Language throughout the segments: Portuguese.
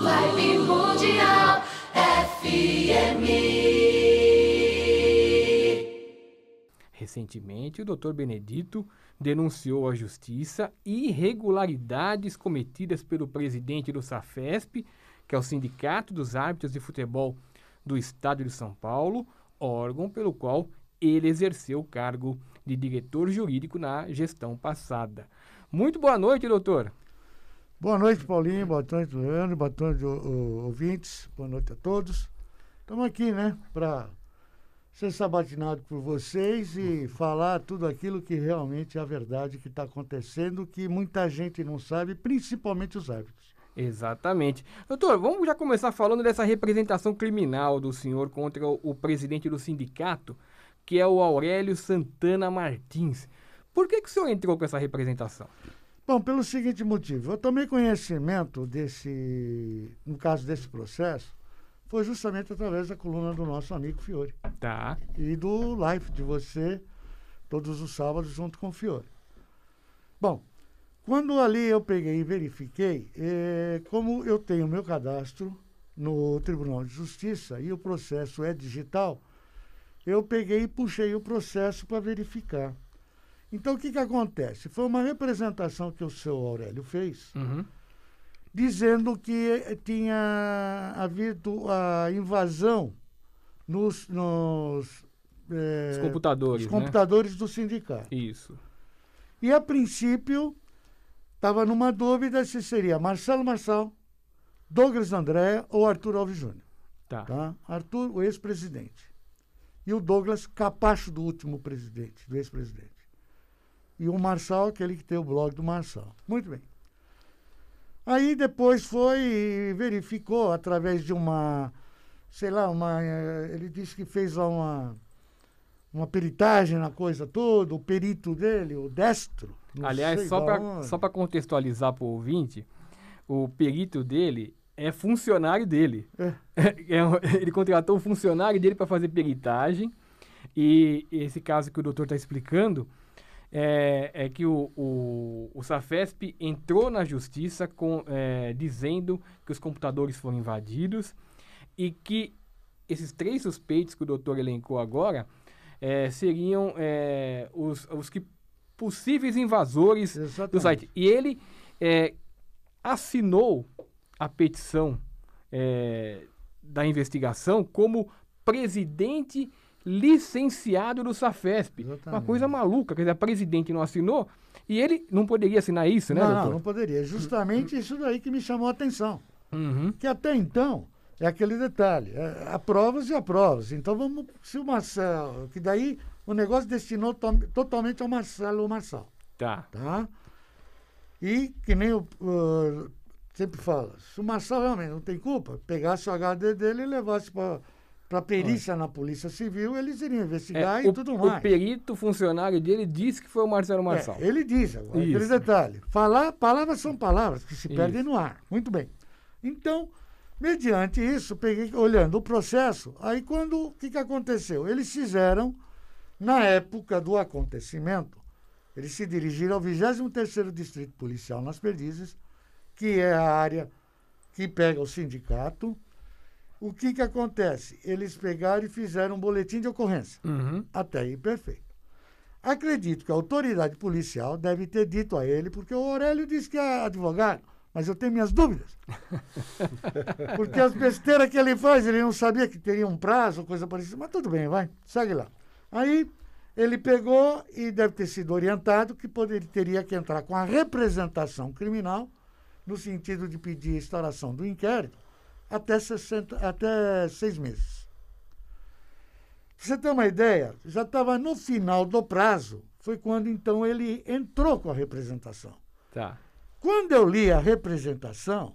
Live Mundial FM. Recentemente, o Dr. Benedito denunciou à justiça irregularidades cometidas pelo presidente do SAFESP, que é o Sindicato dos Árbitros de Futebol do Estado de São Paulo, órgão pelo qual ele exerceu o cargo de diretor jurídico na gestão passada. Muito boa noite, doutor. Boa noite, Paulinho. Boa noite, Leandro. Boa noite, ouvintes. Boa noite a todos. Estamos aqui, né, para ser sabatinado por vocês e falar tudo aquilo que realmente é a verdade que está acontecendo, que muita gente não sabe, principalmente os árbitros. Exatamente. Doutor, vamos já começar falando dessa representação criminal do senhor contra o, o presidente do sindicato, que é o Aurélio Santana Martins. Por que, que o senhor entrou com essa representação? Bom, pelo seguinte motivo, eu tomei conhecimento desse, no caso desse processo, foi justamente através da coluna do nosso amigo Fiore. Tá. E do live de você, todos os sábados, junto com o Fiore. Bom, quando ali eu peguei e verifiquei, eh, como eu tenho meu cadastro no Tribunal de Justiça e o processo é digital, eu peguei e puxei o processo para verificar. Então, o que, que acontece? Foi uma representação que o seu Aurélio fez, uhum. dizendo que eh, tinha havido a invasão nos, nos é, os computadores, né? computadores né? do sindicato. Isso. E, a princípio, estava numa dúvida se seria Marcelo Marçal, Douglas André ou Arthur Alves Júnior. Tá. tá? Arthur, o ex-presidente. E o Douglas, capacho do último presidente, do ex-presidente. E o Marçal, aquele que tem o blog do Marçal. Muito bem. Aí depois foi verificou através de uma, sei lá, uma, eh, ele disse que fez uma uma peritagem na coisa toda, o perito dele, o destro. Aliás, só para só para contextualizar para o ouvinte, o perito dele é funcionário dele. É. é ele contratou o funcionário dele para fazer peritagem e esse caso que o doutor está explicando é, é que o, o, o, Safesp entrou na justiça com, é, dizendo que os computadores foram invadidos e que esses três suspeitos que o doutor elencou agora é, seriam é, os, os que possíveis invasores Exatamente. do site. E ele é, assinou a petição é, da investigação como presidente licenciado do Safesp. Exatamente. Uma coisa maluca, quer dizer, a presidente não assinou e ele não poderia assinar isso, né, Não, doutor? não poderia. É justamente isso daí que me chamou a atenção. Uhum. Que até então é aquele detalhe, é, provas e provas. Então vamos, se o Marcelo, que daí o negócio destinou to, totalmente ao Marcelo Marçal. Tá. Tá? E que nem o uh, sempre fala, se o Marçal realmente não tem culpa, pegasse o HD dele e levasse para para perícia na Polícia Civil, eles iriam investigar é, e o, tudo mais. O perito funcionário dele disse que foi o Marcelo Marçal. É, ele diz agora, aquele detalhe. Falar, palavras são palavras que se isso. perdem no ar. Muito bem. Então, mediante isso, peguei, olhando o processo, aí quando, o que, que aconteceu? Eles fizeram, na época do acontecimento, eles se dirigiram ao 23º Distrito Policial nas Perdizes, que é a área que pega o sindicato, o que, que acontece? Eles pegaram e fizeram um boletim de ocorrência. Uhum. Até aí, perfeito. Acredito que a autoridade policial deve ter dito a ele, porque o Aurélio disse que é advogado, mas eu tenho minhas dúvidas. porque as besteiras que ele faz, ele não sabia que teria um prazo, coisa parecida. Mas tudo bem, vai, segue lá. Aí ele pegou e deve ter sido orientado que poderia, teria que entrar com a representação criminal, no sentido de pedir instalação do inquérito, até, 60, até seis meses. você ter uma ideia, já estava no final do prazo, foi quando então ele entrou com a representação. Tá. Quando eu li a representação,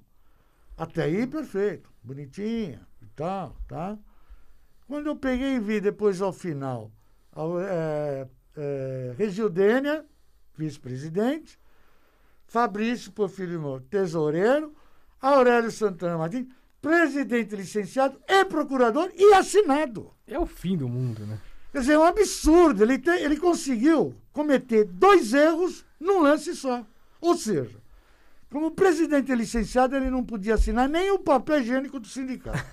até aí perfeito, bonitinha e tal, tá? Quando eu peguei e vi depois ao final a, é, é, Regildênia, vice-presidente, Fabrício Porfírio Moro, tesoureiro, Aurélio Santana Martins, presidente licenciado é procurador e assinado. É o fim do mundo, né? Quer dizer, é um absurdo. Ele, te, ele conseguiu cometer dois erros num lance só. Ou seja, como presidente licenciado, ele não podia assinar nem o papel higiênico do sindicato.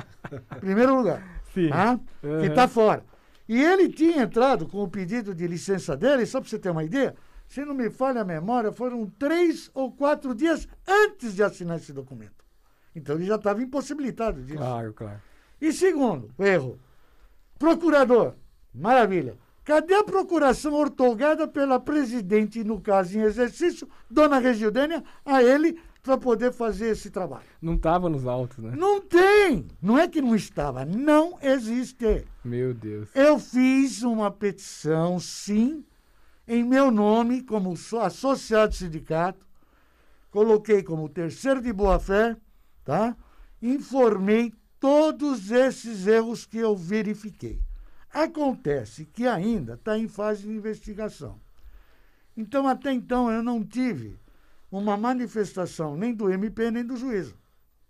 Primeiro lugar. Sim. Ah, uhum. Que está fora. E ele tinha entrado com o pedido de licença dele, só para você ter uma ideia, se não me falha a memória, foram três ou quatro dias antes de assinar esse documento. Então ele já estava impossibilitado disso. Claro, claro. E segundo, erro. Procurador, maravilha. Cadê a procuração ortogada pela presidente, no caso em exercício, dona Regildênia, a ele para poder fazer esse trabalho? Não estava nos autos, né? Não tem! Não é que não estava, não existe. Meu Deus. Eu fiz uma petição, sim, em meu nome, como associado sindicato, coloquei como terceiro de boa-fé tá? informei todos esses erros que eu verifiquei. Acontece que ainda está em fase de investigação. Então, até então, eu não tive uma manifestação nem do MP nem do juízo.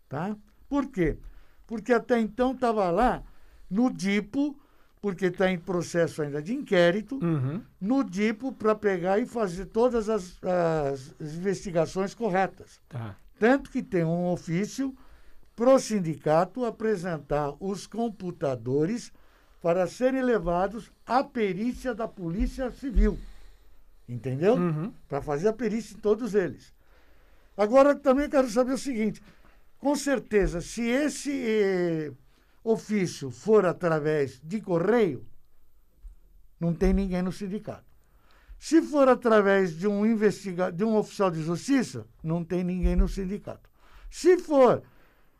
Tá? Por quê? Porque até então estava lá no DIPO, porque está em processo ainda de inquérito, uhum. no DIPO para pegar e fazer todas as, as investigações corretas. Tá. Tanto que tem um ofício para o sindicato apresentar os computadores para serem levados à perícia da Polícia Civil. Entendeu? Uhum. Para fazer a perícia em todos eles. Agora, também quero saber o seguinte: com certeza, se esse eh, ofício for através de correio, não tem ninguém no sindicato. Se for através de um, investiga de um oficial de justiça, não tem ninguém no sindicato. Se for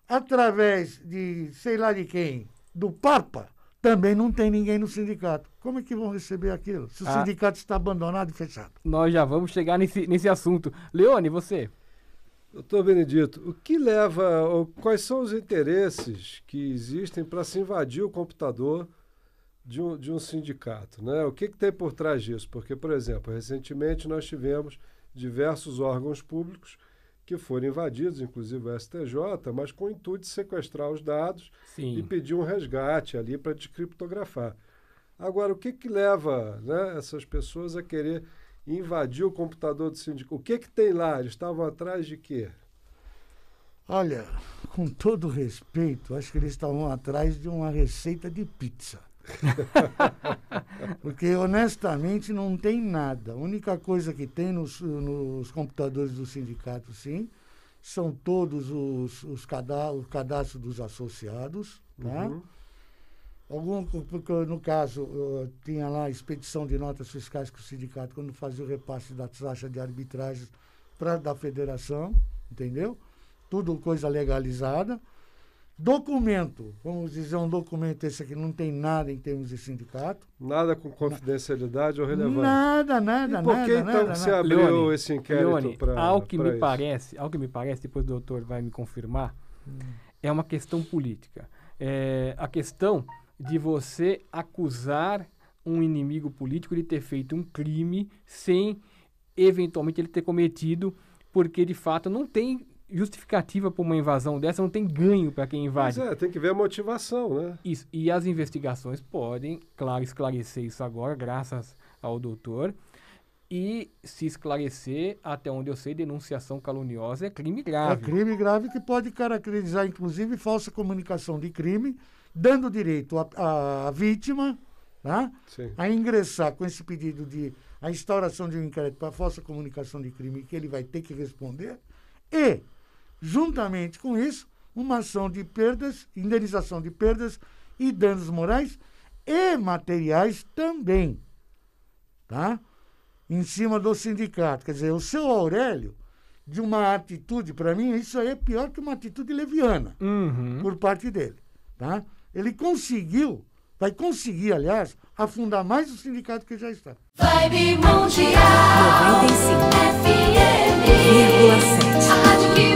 através de sei lá de quem, do Papa, também não tem ninguém no sindicato. Como é que vão receber aquilo? Se o ah. sindicato está abandonado e fechado. Nós já vamos chegar nesse, nesse assunto. Leone, você? Doutor Benedito, o que leva, quais são os interesses que existem para se invadir o computador de um, de um sindicato. Né? O que, que tem por trás disso? Porque, por exemplo, recentemente nós tivemos diversos órgãos públicos que foram invadidos, inclusive o STJ, mas com o intuito de sequestrar os dados Sim. e pedir um resgate ali para descriptografar. Agora, o que, que leva né, essas pessoas a querer invadir o computador do sindicato? O que, que tem lá? Eles estavam atrás de quê? Olha, com todo respeito, acho que eles estavam atrás de uma receita de pizza. Porque honestamente não tem nada. A única coisa que tem nos, nos computadores do sindicato, sim, são todos os, os dos associados. Né? Uhum. Algum, porque no caso, tinha lá a expedição de notas fiscais que o sindicato, quando fazia o repasse da taxa de arbitragem para da federação, entendeu? Tudo coisa legalizada. Documento, vamos dizer, um documento esse aqui não tem nada em termos de sindicato. Nada com confidencialidade ou relevância. Nada, nada, e por nada. Por que então nada, que se abriu Leone, esse inquérito para ao que me isso? parece, ao que me parece, depois o doutor vai me confirmar, hum. é uma questão política. É a questão de você acusar um inimigo político de ter feito um crime sem eventualmente ele ter cometido, porque de fato não tem justificativa para uma invasão dessa, não tem ganho para quem invade. Pois é, tem que ver a motivação, né? Isso. E as investigações podem, claro, esclarecer isso agora, graças ao doutor. E se esclarecer, até onde eu sei, denunciação caluniosa é crime grave. É crime grave que pode caracterizar, inclusive, falsa comunicação de crime, dando direito à vítima né, a ingressar com esse pedido de a instauração de um inquérito para falsa comunicação de crime que ele vai ter que responder. E juntamente com isso, uma ação de perdas, indenização de perdas e danos morais e materiais também, tá? Em cima do sindicato. Quer dizer, o seu Aurélio, de uma atitude, para mim, isso aí é pior que uma atitude leviana uhum. por parte dele, tá? Ele conseguiu, vai conseguir, aliás, afundar mais o sindicato que já está. Vibe Mundial 95 FM 1,7